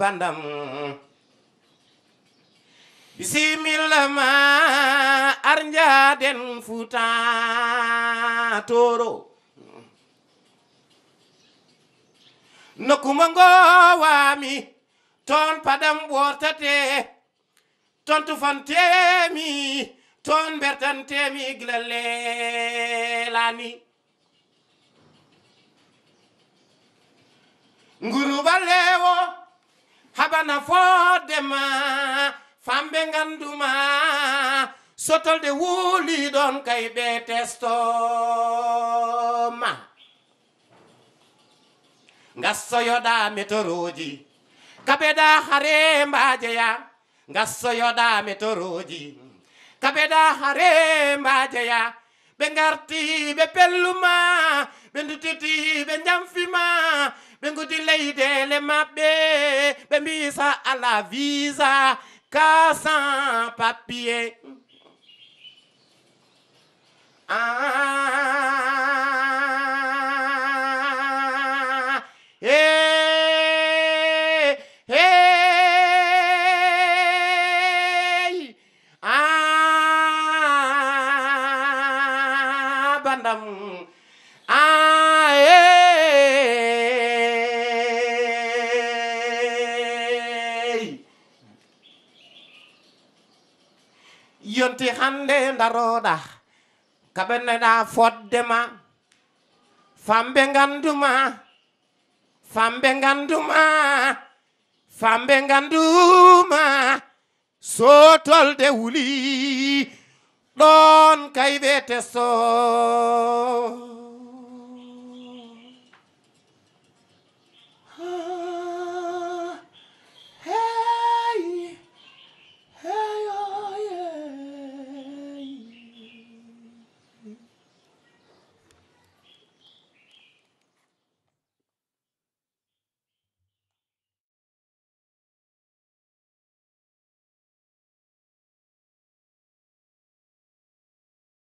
bandam bisimilla ma arnjaden futa toro nokkuma ngowami toon padam ɓortate toon tufantemi toon mbertantemi gila leelani nguru ɓalewo haɓana fodema famɓe ganduma sotolde wuuli ɗon kay ɓe testoma gassoyoɗa métoroji kaɓeɗa hare mbajeya gassoyoɗa métoroji kaɓeɗa hare mbajeya ɓe garti ɓe pelluma ɓe dutiti ɓe jamfima ɓe gudi leyɗele maɓɓe ɓe mbisa ala visa kasan papier ba ndam aaye yonti hande ndaroɗa kaɓeneɗa foddema famɓe ganduma famɓe ganduma famɓe ganduma sotolde wuli ɗon kay wiyete so